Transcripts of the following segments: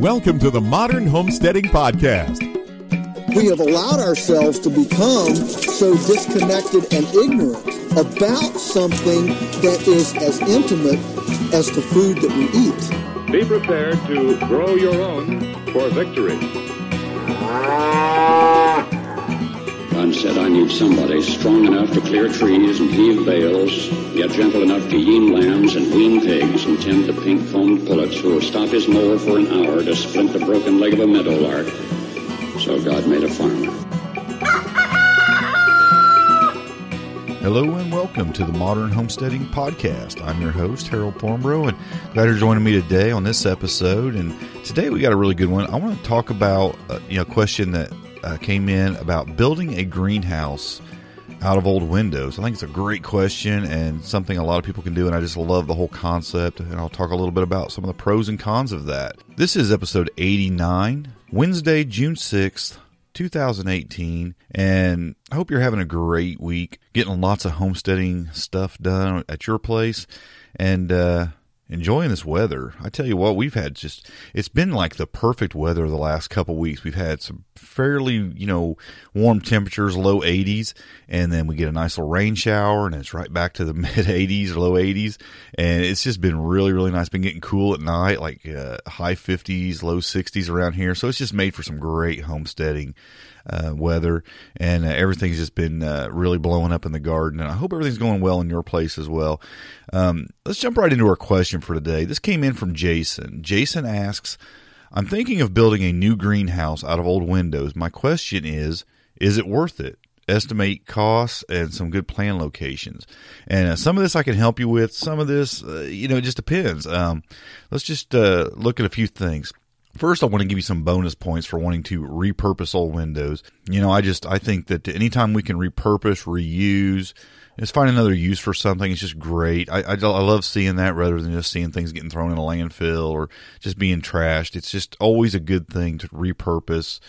welcome to the Modern Homesteading Podcast. We have allowed ourselves to become so disconnected and ignorant about something that is as intimate as the food that we eat. Be prepared to grow your own for victory. said I need somebody strong enough to clear trees and heave bales, yet gentle enough to yean lambs and wean pigs and tend the pink foamed pullets who will stop his mower for an hour to splint the broken leg of a meadowlark. So God made a farmer. Hello and welcome to the Modern Homesteading Podcast. I'm your host, Harold Pormbro, and glad you're joining me today on this episode. And today we got a really good one. I want to talk about uh, you know, a question that uh, came in about building a greenhouse out of old windows. I think it's a great question and something a lot of people can do, and I just love the whole concept. And I'll talk a little bit about some of the pros and cons of that. This is episode 89, Wednesday, June 6th. 2018 and I hope you're having a great week getting lots of homesteading stuff done at your place and uh, enjoying this weather. I tell you what, we've had just it's been like the perfect weather the last couple weeks. We've had some fairly, you know, warm temperatures, low 80s, and then we get a nice little rain shower and it's right back to the mid 80s, low 80s, and it's just been really really nice. Been getting cool at night, like uh, high 50s, low 60s around here. So it's just made for some great homesteading uh, weather, and uh, everything's just been uh, really blowing up in the garden. And I hope everything's going well in your place as well. Um, let's jump right into our question for today. This came in from Jason. Jason asks, "I'm thinking of building a new greenhouse out of old windows. My question is, is it worth it?" estimate costs and some good plan locations. And uh, some of this I can help you with. Some of this, uh, you know, it just depends. Um, let's just uh, look at a few things. First, I want to give you some bonus points for wanting to repurpose old windows. You know, I just I think that anytime we can repurpose, reuse, just find another use for something. It's just great. I, I, I love seeing that rather than just seeing things getting thrown in a landfill or just being trashed. It's just always a good thing to repurpose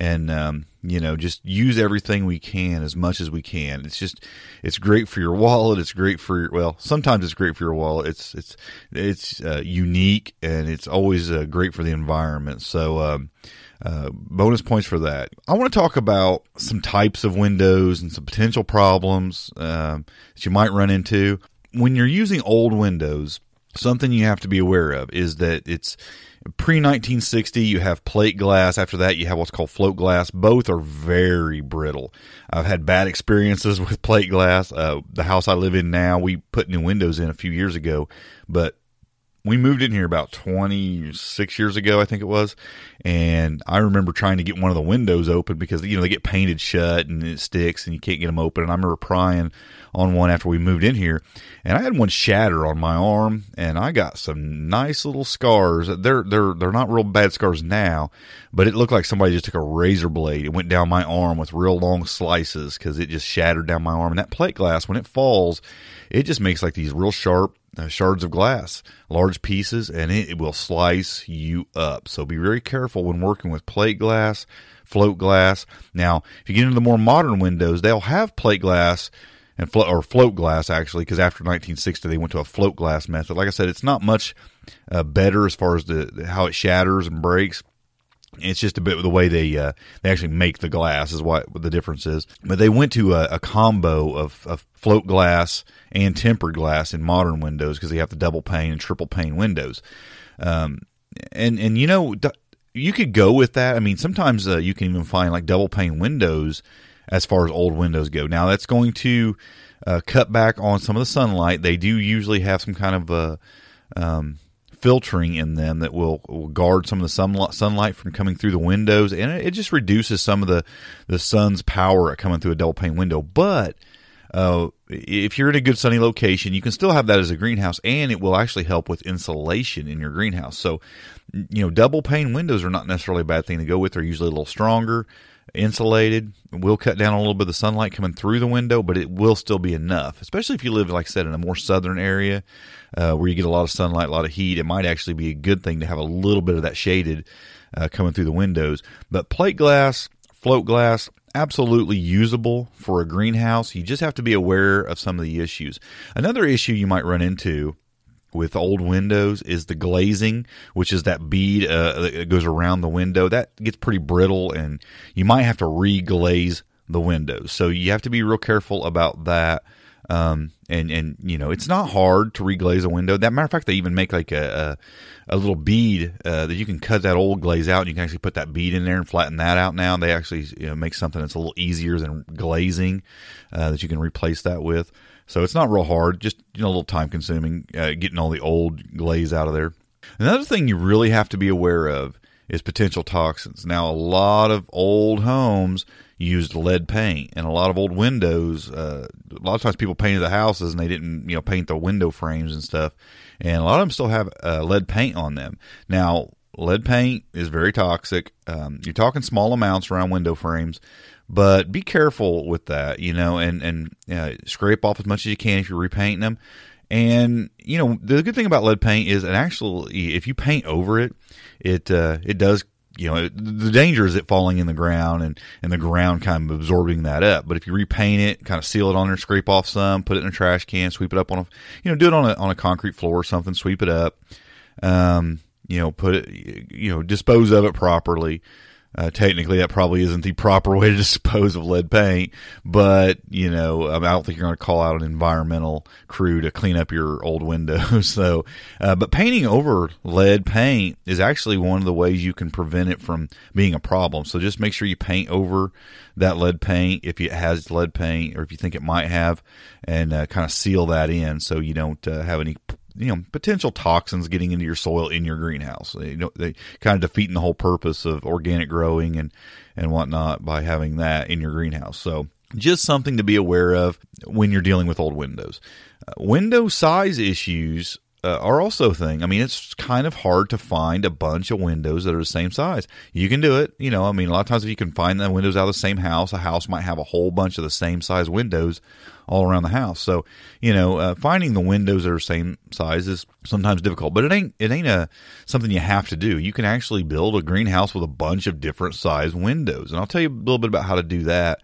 and um, you know just use everything we can as much as we can it's just it's great for your wallet it's great for your, well sometimes it's great for your wallet it's it's it's uh, unique and it's always uh, great for the environment so um, uh, bonus points for that. I want to talk about some types of windows and some potential problems um, that you might run into. When you're using old windows, something you have to be aware of is that it's pre 1960 you have plate glass after that you have what's called float glass both are very brittle i've had bad experiences with plate glass uh, the house i live in now we put new windows in a few years ago but we moved in here about 26 years ago, I think it was. And I remember trying to get one of the windows open because, you know, they get painted shut and it sticks and you can't get them open. And I remember prying on one after we moved in here and I had one shatter on my arm and I got some nice little scars. They're, they're, they're not real bad scars now, but it looked like somebody just took a razor blade. and went down my arm with real long slices because it just shattered down my arm. And that plate glass, when it falls, it just makes like these real sharp uh, shards of glass, large pieces, and it will slice you up. So be very careful when working with plate glass, float glass. Now, if you get into the more modern windows, they'll have plate glass and flo- or float glass actually, because after 1960 they went to a float glass method. Like I said, it's not much uh, better as far as the how it shatters and breaks it's just a bit the way they uh, they actually make the glass is what the difference is. But they went to a, a combo of, of float glass and tempered glass in modern windows because they have the double pane and triple pane windows. Um, and and you know you could go with that. I mean, sometimes uh, you can even find like double pane windows as far as old windows go. Now that's going to uh, cut back on some of the sunlight. They do usually have some kind of a uh, um, filtering in them that will, will guard some of the sun, sunlight from coming through the windows, and it, just reduces some of the the sun's power coming through a double pane window. But uh, if you're in a good sunny location, you can still have that as a greenhouse, and it will actually help with insulation in your greenhouse. So, you know, double pane windows are not necessarily a bad thing to go with. They're usually a little stronger insulated. will cut down a little bit of the sunlight coming through the window, but it will still be enough, especially if you live, like I said, in a more southern area uh, where you get a lot of sunlight, a lot of heat. It might actually be a good thing to have a little bit of that shaded uh, coming through the windows. But plate glass, float glass, absolutely usable for a greenhouse. You just have to be aware of some of the issues. Another issue you might run into with old windows is the glazing, which is that bead uh, that goes around the window. That gets pretty brittle, and you might have to reglaze the windows. So you have to be real careful about that. Um, and and you know it's not hard to reglaze a window. That matter of fact, they even make like a a, a little bead uh, that you can cut that old glaze out, and you can actually put that bead in there and flatten that out. Now they actually you know, make something that's a little easier than glazing uh, that you can replace that with. So it's not real hard, just you know, a little time consuming uh, getting all the old glaze out of there. Another thing you really have to be aware of is potential toxins. Now, a lot of old homes used lead paint, and a lot of old windows. Uh, a lot of times, people painted the houses and they didn't, you know, paint the window frames and stuff. And a lot of them still have uh, lead paint on them. Now, lead paint is very toxic. Um, you're talking small amounts around window frames, but be careful with that, you know, and and uh, scrape off as much as you can if you're repainting them. And you know, the good thing about lead paint is, and actually, if you paint over it, it uh, it does. You know, the danger is it falling in the ground and, and the ground kind of absorbing that up. But if you repaint it, kind of seal it on there, scrape off some, put it in a trash can, sweep it up on a, you know, do it on a, on a concrete floor or something, sweep it up. Um, you know, put it, you know, dispose of it properly. Uh, technically, that probably isn't the proper way to dispose of lead paint, but you know, I don't think you're going to call out an environmental crew to clean up your old windows. so, uh, but painting over lead paint is actually one of the ways you can prevent it from being a problem. So just make sure you paint over that lead paint if it has lead paint or if you think it might have, and uh, kind of seal that in so you don't uh, have any you know potential toxins getting into your soil in your greenhouse. You know, they kind of defeating the whole purpose of organic growing and and whatnot by having that in your greenhouse. So just something to be aware of when you're dealing with old windows. Uh, window size issues uh, are also a thing. I mean, it's kind of hard to find a bunch of windows that are the same size. You can do it, you know. I mean, a lot of times if you can find the windows out of the same house, a house might have a whole bunch of the same size windows all around the house. So, you know, uh, finding the windows that are same size is sometimes difficult, but it ain't it ain't a uh, something you have to do. You can actually build a greenhouse with a bunch of different size windows, and I'll tell you a little bit about how to do that.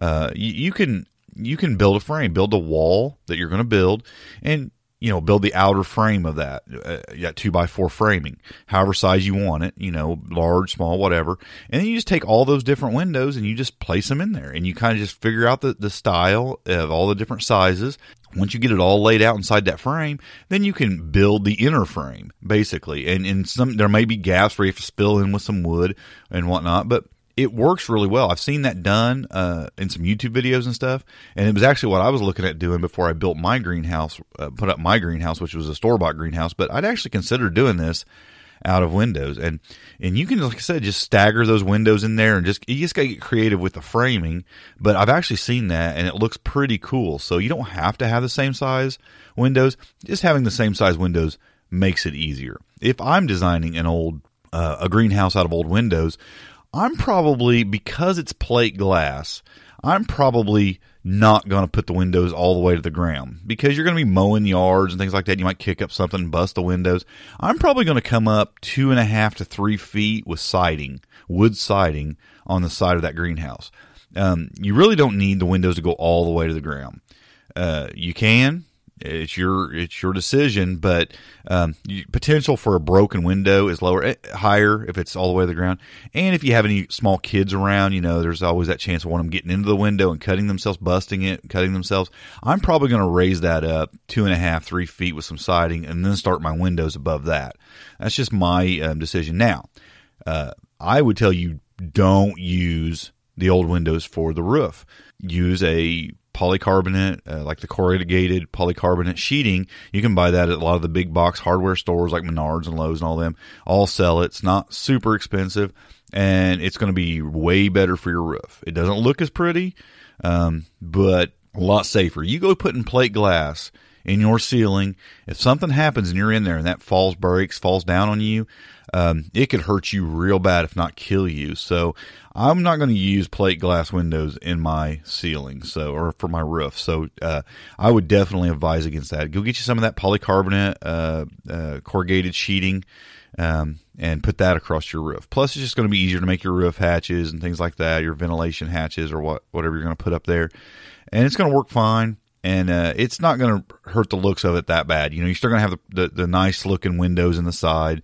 Uh, you, you can you can build a frame, build a wall that you're going to build, and you know, build the outer frame of that, uh, that two by four framing, however size you want it, you know, large, small, whatever. And then you just take all those different windows and you just place them in there and you kind of just figure out the, the style of all the different sizes. Once you get it all laid out inside that frame, then you can build the inner frame basically. And, and some, there may be gaps where you have to spill in with some wood and whatnot, but it works really well. I've seen that done uh, in some YouTube videos and stuff, and it was actually what I was looking at doing before I built my greenhouse, uh, put up my greenhouse, which was a store bought greenhouse. But I'd actually considered doing this out of windows, and and you can, like I said, just stagger those windows in there, and just you just got to get creative with the framing. But I've actually seen that, and it looks pretty cool. So you don't have to have the same size windows; just having the same size windows makes it easier. If I'm designing an old uh, a greenhouse out of old windows, I'm probably, because it's plate glass, I'm probably not going to put the windows all the way to the ground because you're going to be mowing yards and things like that. You might kick up something and bust the windows. I'm probably going to come up two and a half to three feet with siding, wood siding on the side of that greenhouse. Um, you really don't need the windows to go all the way to the ground. Uh, you can, it's your it's your decision, but um, you, potential for a broken window is lower, eh, higher if it's all the way to the ground, and if you have any small kids around, you know there's always that chance of one of them getting into the window and cutting themselves, busting it, cutting themselves. I'm probably going to raise that up two and a half, three feet with some siding, and then start my windows above that. That's just my um, decision. Now, uh, I would tell you don't use the old windows for the roof. Use a polycarbonate, uh, like the corrugated polycarbonate sheeting. You can buy that at a lot of the big box hardware stores like Menards and Lowe's and all them. All sell it. It's not super expensive, and it's going to be way better for your roof. It doesn't look as pretty, um, but a lot safer. You go putting plate glass in your ceiling. If something happens and you're in there and that falls, breaks, falls down on you, um, it could hurt you real bad, if not kill you. So I'm not going to use plate glass windows in my ceiling, so or for my roof. So uh, I would definitely advise against that. Go get you some of that polycarbonate uh, uh, corrugated sheeting. Um, and put that across your roof. Plus, it's just going to be easier to make your roof hatches and things like that, your ventilation hatches or what, whatever you're going to put up there. And it's going to work fine and uh, it's not going to hurt the looks of it that bad. You know, you're still going to have the, the, the nice looking windows in the side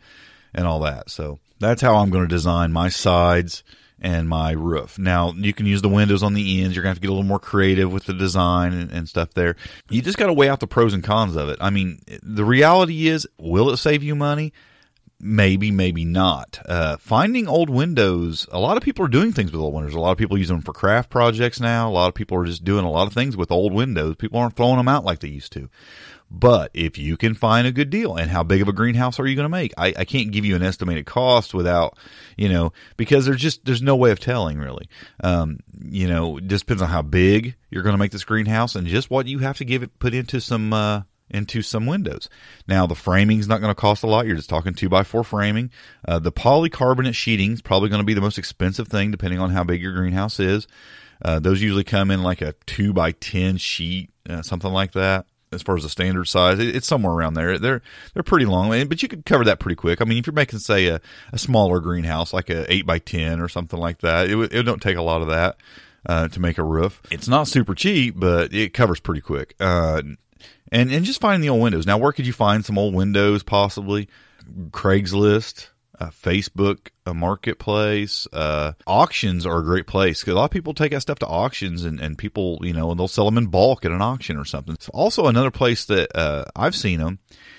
and all that. So that's how I'm going to design my sides and my roof. Now you can use the windows on the ends. You're gonna have to get a little more creative with the design and, and stuff there. You just got to weigh out the pros and cons of it. I mean, the reality is, will it save you money? maybe, maybe not. Uh, finding old windows, a lot of people are doing things with old windows. A lot of people use them for craft projects now. A lot of people are just doing a lot of things with old windows. People aren't throwing them out like they used to. But if you can find a good deal, and how big of a greenhouse are you going to make? I, I, can't give you an estimated cost without, you know, because there's just there's no way of telling really. Um, you know, it just depends on how big you're going to make this greenhouse and just what you have to give it put into some uh, into some windows. Now, the framing is not going to cost a lot. You're just talking 2 by 4 framing. Uh, the polycarbonate sheeting is probably going to be the most expensive thing, depending on how big your greenhouse is. Uh, those usually come in like a 2 by 10 sheet, uh, something like that. As far as the standard size, it, it's somewhere around there. They're they're pretty long, but you could cover that pretty quick. I mean, if you're making say a, a smaller greenhouse, like a eight by ten or something like that, it, it don't take a lot of that. Uh, to make a roof. It's not super cheap, but it covers pretty quick. Uh, and and just find the old windows. Now, where could you find some old windows? Possibly Craigslist, uh, Facebook, a marketplace. Uh, auctions are a great place because a lot of people take that stuff to auctions and, and people, you know, and they'll sell them in bulk at an auction or something. also, another place that uh, I've seen them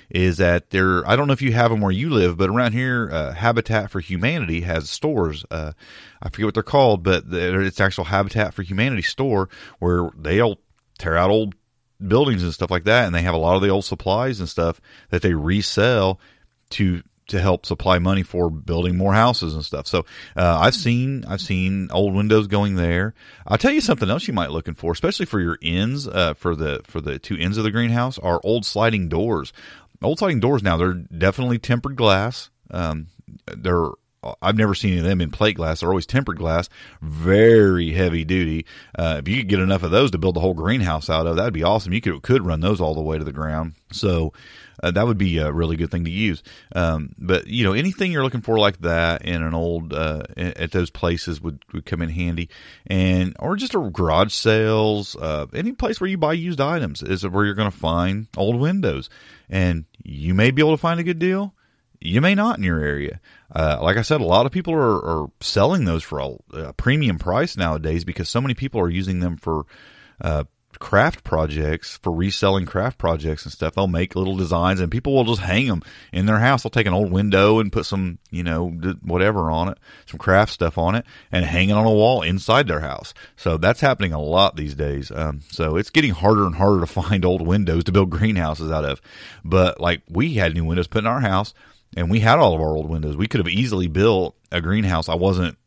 is that there. I don't know if you have them where you live, but around here, uh, Habitat for Humanity has stores. Uh, I forget what they're called, but it's actual Habitat for Humanity store where they'll tear out old buildings and stuff like that, and they have a lot of the old supplies and stuff that they resell to to help supply money for building more houses and stuff. So uh, I've seen I've seen old windows going there. I'll tell you something else you might looking for, especially for your ends uh, for the for the two ends of the greenhouse are old sliding doors. Old sliding doors now they're definitely tempered glass. Um, they're I've never seen any of them in plate glass. They're always tempered glass, very heavy duty. Uh, if you could get enough of those to build the whole greenhouse out of, that'd be awesome. You could could run those all the way to the ground. So uh, that would be a really good thing to use. Um, but you know, anything you're looking for like that in an old uh, at those places would, would come in handy, and or just a garage sales, uh, any place where you buy used items is where you're going to find old windows, and you may be able to find a good deal you may not in your area. Uh, like I said, a lot of people are, are selling those for a, a, premium price nowadays because so many people are using them for uh, craft projects, for reselling craft projects and stuff. They'll make little designs and people will just hang them in their house. They'll take an old window and put some, you know, whatever on it, some craft stuff on it, and hang it on a wall inside their house. So that's happening a lot these days. Um, so it's getting harder and harder to find old windows to build greenhouses out of. But like we had new windows put in our house and we had all of our old windows. We could have easily built a greenhouse. I wasn't,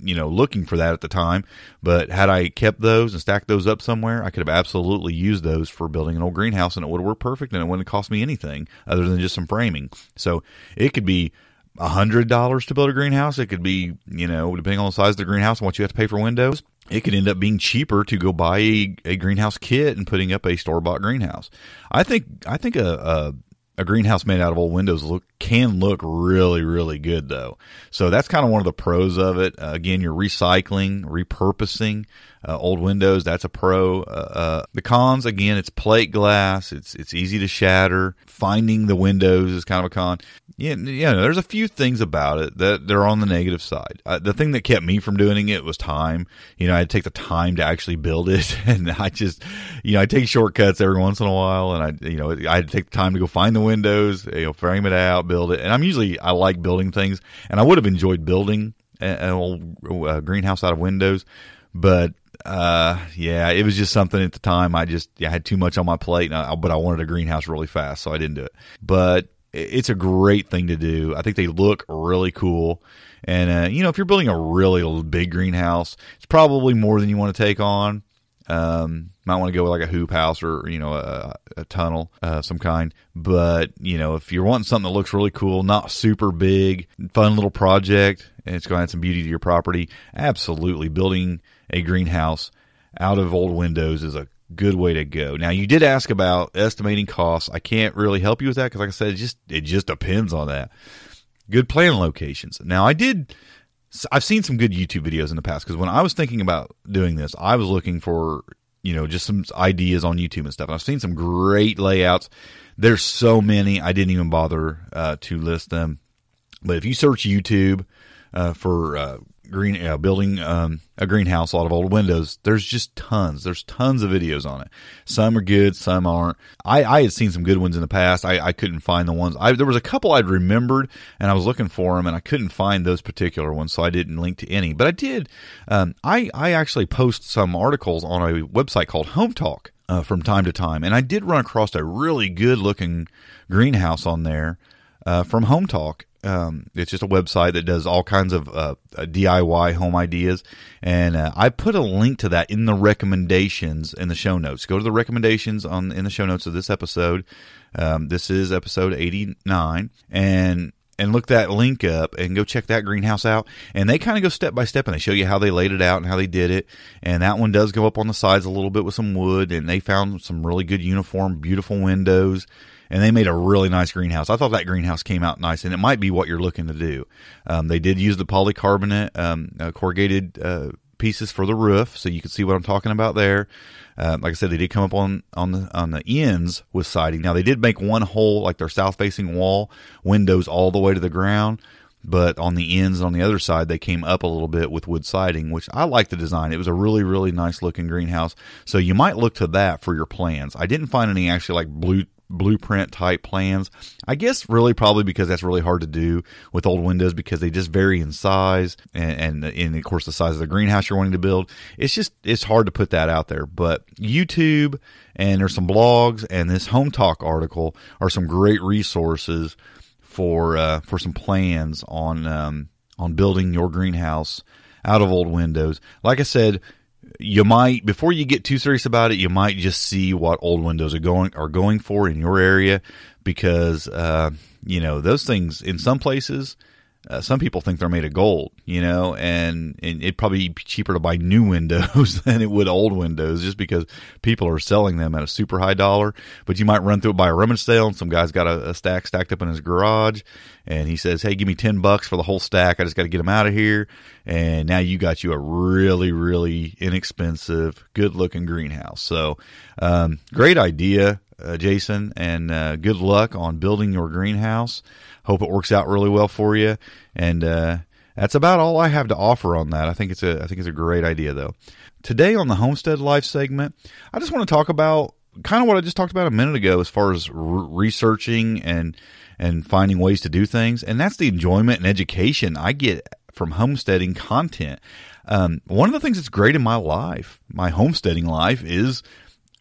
you know, looking for that at the time, but had I kept those and stacked those up somewhere, I could have absolutely used those for building an old greenhouse and it would have worked perfect and it wouldn't cost me anything other than just some framing. So it could be a hundred dollars to build a greenhouse. It could be, you know, depending on the size of the greenhouse and what you have to pay for windows, it could end up being cheaper to go buy a, a greenhouse kit and putting up a store bought greenhouse. I think I think a, a a greenhouse made out of old windows look can look really, really good though. So that's kind of one of the pros of it. Uh, again, you're recycling, repurposing uh, old windows. That's a pro. Uh, uh the cons, again, it's plate glass. It's it's easy to shatter. Finding the windows is kind of a con. Yeah, yeah. There's a few things about it that they're on the negative side. Uh, the thing that kept me from doing it was time. You know, I take the time to actually build it, and I just, you know, I take shortcuts every once in a while, and I, you know, I take the time to go find the windows, you know, frame it out build it. And I'm usually I like building things, and I would have enjoyed building an old greenhouse out of windows, but uh, yeah, it was just something at the time. I just yeah, I had too much on my plate, I, but I wanted a greenhouse really fast, so I didn't do it. But it's a great thing to do. I think they look really cool. And, uh, you know, if you're building a really big greenhouse, it's probably more than you want to take on. Um, might want to go with like a hoop house or you know a, a tunnel uh, some kind. But you know if you're wanting something that looks really cool, not super big, fun little project, and it's going to add some beauty to your property, absolutely building a greenhouse out of old windows is a good way to go. Now you did ask about estimating costs. I can't really help you with that because like I said, it just it just depends on that. Good plan locations. Now I did I've seen some good YouTube videos in the past because when I was thinking about doing this, I was looking for you know just some ideas on YouTube and stuff. And I've seen some great layouts. There's so many I didn't even bother uh, to list them. But if you search YouTube uh, for uh, green uh, building um, a greenhouse, a lot of old windows. There's just tons. There's tons of videos on it. Some are good, some aren't. I, I had seen some good ones in the past. I, I couldn't find the ones. I, there was a couple I'd remembered, and I was looking for them, and I couldn't find those particular ones, so I didn't link to any. But I did. Um, I I actually post some articles on a website called Home Talk. Uh, from time to time, and I did run across a really good looking greenhouse on there uh, from Home Talk um, it's just a website that does all kinds of uh, uh DIY home ideas, and uh, I put a link to that in the recommendations in the show notes. Go to the recommendations on in the show notes of this episode. Um, this is episode eighty nine, and and look that link up and go check that greenhouse out. And they kind of go step by step and they show you how they laid it out and how they did it. And that one does go up on the sides a little bit with some wood. And they found some really good uniform, beautiful windows and they made a really nice greenhouse. I thought that greenhouse came out nice, and it might be what you're looking to do. Um, they did use the polycarbonate um, uh, corrugated uh, pieces for the roof, so you can see what I'm talking about there. Uh, like I said, they did come up on on the on the ends with siding. Now they did make one hole, like their south facing wall, windows all the way to the ground. But on the ends on the other side, they came up a little bit with wood siding, which I like the design. It was a really, really nice looking greenhouse. So you might look to that for your plans. I didn't find any actually like blue blueprint type plans. I guess really probably because that's really hard to do with old windows because they just vary in size and, and, and of course the size of the greenhouse you're wanting to build. It's just it's hard to put that out there. But YouTube and there's some blogs and this Home Talk article are some great resources for uh, for some plans on um, on building your greenhouse out of old windows. Like I said, you might before you get too serious about it, you might just see what old windows are going are going for in your area because uh, you know those things in some places uh, some people think they're made of gold, you know, and, and it'd probably be cheaper to buy new windows than it would old windows just because people are selling them at a super high dollar. But you might run through it by a rummage sale and some guy's got a, a stack stacked up in his garage and he says, Hey, give me 10 bucks for the whole stack. I just got to get them out of here. And now you got you a really, really inexpensive, good looking greenhouse. So, um, great idea uh, Jason, and uh, good luck on building your greenhouse. Hope it works out really well for you. And uh, that's about all I have to offer on that. I think it's a I think it's a great idea though. Today on the Homestead Life segment, I just want to talk about kind of what I just talked about a minute ago as far as re- researching and and finding ways to do things, and that's the enjoyment and education I get from homesteading content. Um, one of the things that's great in my life, my homesteading life, is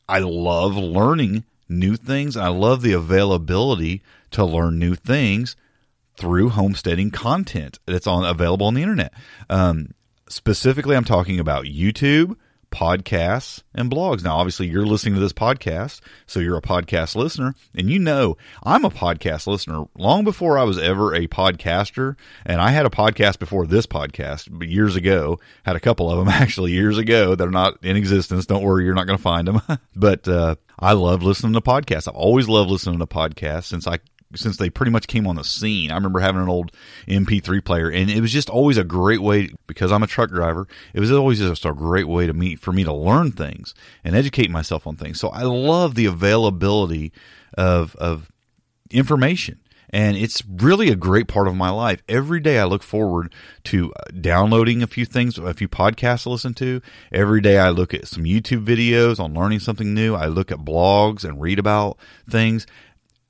I love learning new things. I love the availability to learn new things through homesteading content that's on available on the internet. Um, specifically, I'm talking about YouTube podcasts and blogs. Now, obviously, you're listening to this podcast, so you're a podcast listener, and you know I'm a podcast listener long before I was ever a podcaster. And I had a podcast before this podcast years ago, had a couple of them actually years ago that are not in existence. Don't worry, you're not going to find them. but, uh, I love listening to podcasts. I've always loved listening to podcasts since I since they pretty much came on the scene. I remember having an old MP3 player, and it was just always a great way because I'm a truck driver. It was always just a great way to meet for me to learn things and educate myself on things. So I love the availability of of information. And it's really a great part of my life. Every day I look forward to uh, downloading a few things, a few podcasts to listen to. Every day I look at some YouTube videos on learning something new. I look at blogs and read about things.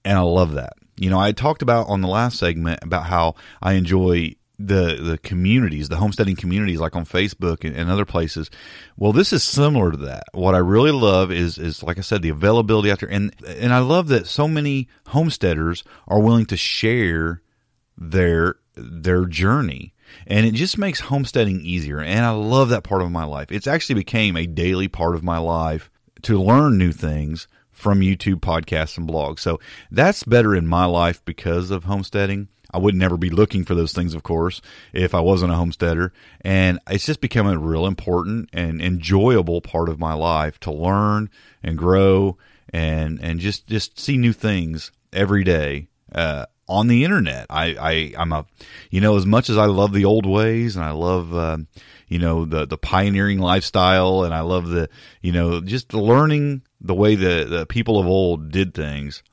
And I love that. You know, I talked about on the last segment about how I enjoy the the communities, the homesteading communities, like on Facebook and, and, other places. Well, this is similar to that. What I really love is is like I said, the availability out there, and and I love that so many homesteaders are willing to share their their journey. And it just makes homesteading easier. And I love that part of my life. It's actually became a daily part of my life to learn new things from YouTube podcasts and blogs. So that's better in my life because of homesteading. I would never be looking for those things, of course, if I wasn't a homesteader. And it's just become a real important and enjoyable part of my life to learn and grow and and just just see new things every day uh, on the internet. I, I am a you know as much as I love the old ways and I love uh, you know the the pioneering lifestyle and I love the you know just learning the way the, the people of old did things,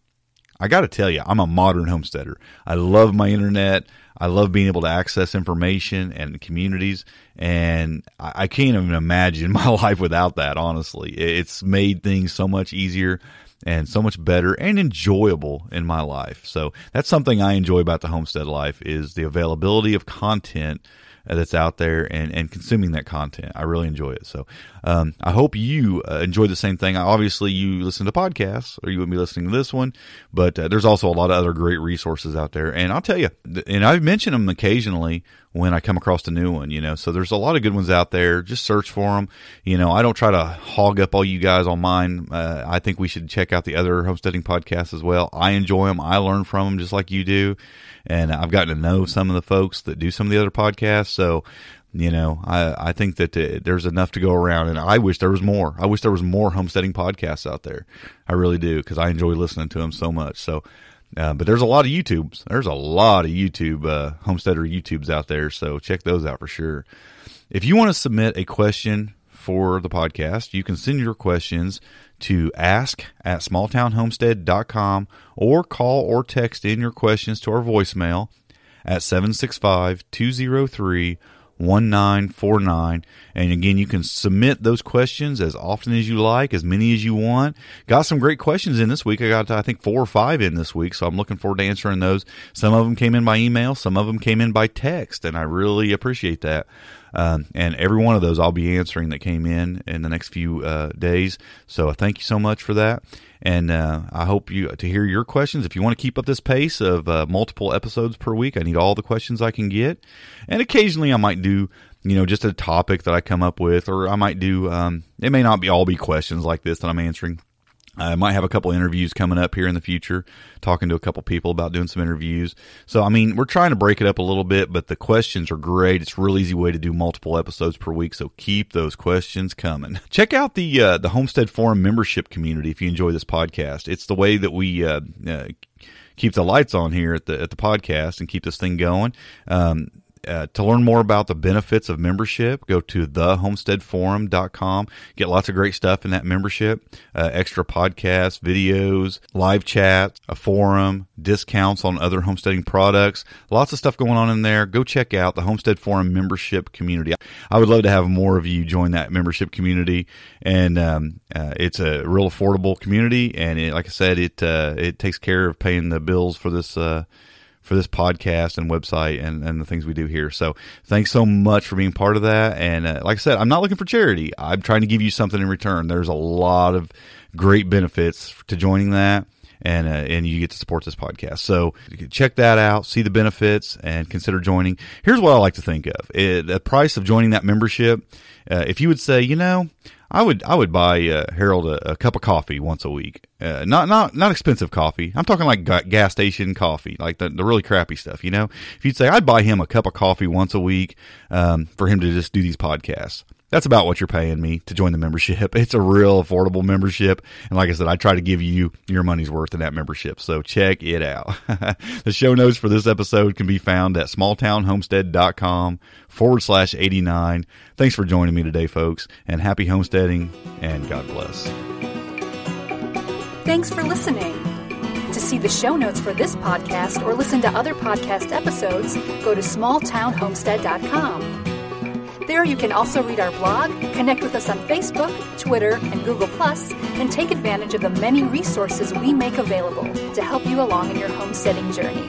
I got to tell you, I'm a modern homesteader. I love my internet. I love being able to access information and communities. And I, I can't even imagine my life without that, honestly. It's made things so much easier and so much better and enjoyable in my life. So that's something I enjoy about the homestead life is the availability of content uh, that's out there and, and consuming that content. I really enjoy it. So um, I hope you uh, enjoy the same thing. Obviously, you listen to podcasts or you would be listening to this one, but uh, there's also a lot of other great resources out there. And I'll tell you, and I've mentioned them occasionally when I come across a new one, you know. So there's a lot of good ones out there. Just search for them. You know, I don't try to hog up all you guys on mine. Uh, I think we should check out the other homesteading podcasts as well. I enjoy them. I learn from them just like you do. And I've gotten to know some of the folks that do some of the other podcasts. So you know i i think that uh, there's enough to go around and i wish there was more i wish there was more homesteading podcasts out there i really do because i enjoy listening to them so much so uh, but there's a lot of YouTubes. There's a lot of YouTube uh, homesteader YouTubes out there, so check those out for sure. If you want to submit a question for the podcast, you can send your questions to ask at smalltownhomestead.com or call or text in your questions to our voicemail at 765 203 1949. And again, you can submit those questions as often as you like, as many as you want. Got some great questions in this week. I got, I think, four or five in this week. So I'm looking forward to answering those. Some of them came in by email, some of them came in by text, and I really appreciate that. Um, and every one of those I'll be answering that came in in the next few uh, days. So thank you so much for that. And uh, I hope you to hear your questions. If you want to keep up this pace of uh, multiple episodes per week, I need all the questions I can get. And occasionally I might do you know just a topic that I come up with, or I might do. Um, it may not be all be questions like this that I'm answering I might have a couple interviews coming up here in the future, talking to a couple people about doing some interviews. So, I mean, we're trying to break it up a little bit, but the questions are great. It's a real easy way to do multiple episodes per week. So keep those questions coming. Check out the uh, the Homestead Forum membership community if you enjoy this podcast. It's the way that we. Uh, uh, keep the lights on here at the at the podcast and keep this thing going. Um, uh, to learn more about the benefits of membership, go to thehomesteadforum.com. Get lots of great stuff in that membership uh, extra podcasts, videos, live chats, a forum, discounts on other homesteading products. Lots of stuff going on in there. Go check out the Homestead Forum membership community. I would love to have more of you join that membership community. And um, uh, it's a real affordable community. And it, like I said, it, uh, it takes care of paying the bills for this uh, for this podcast and website and, and the things we do here. So thanks so much for being part of that. And uh, like I said, I'm not looking for charity. I'm trying to give you something in return. There's a lot of great benefits to joining that. And, uh, and you get to support this podcast. So check that out, see the benefits, and consider joining. Here's what I like to think of it, the price of joining that membership. Uh, if you would say, you know, I would I would buy uh, Harold a, a, cup of coffee once a week. Uh, not not not expensive coffee. I'm talking like gas station coffee, like the, the really crappy stuff. You know, if you'd say I'd buy him a cup of coffee once a week um, for him to just do these podcasts, that's about what you're paying me to join the membership. It's a real affordable membership. And like I said, I try to give you your money's worth in that membership. So check it out. the show notes for this episode can be found at smalltownhomestead.com forward slash 89. Thanks for joining me today, folks, and happy homesteading and God bless. Thanks for listening. To see the show notes for this podcast or listen to other podcast episodes, go to smalltownhomestead.com. There you can also read our blog, connect with us on Facebook, Twitter, and Google, and take advantage of the many resources we make available to help you along in your homesteading journey.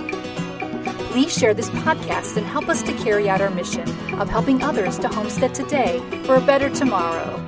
Please share this podcast and help us to carry out our mission of helping others to homestead today for a better tomorrow.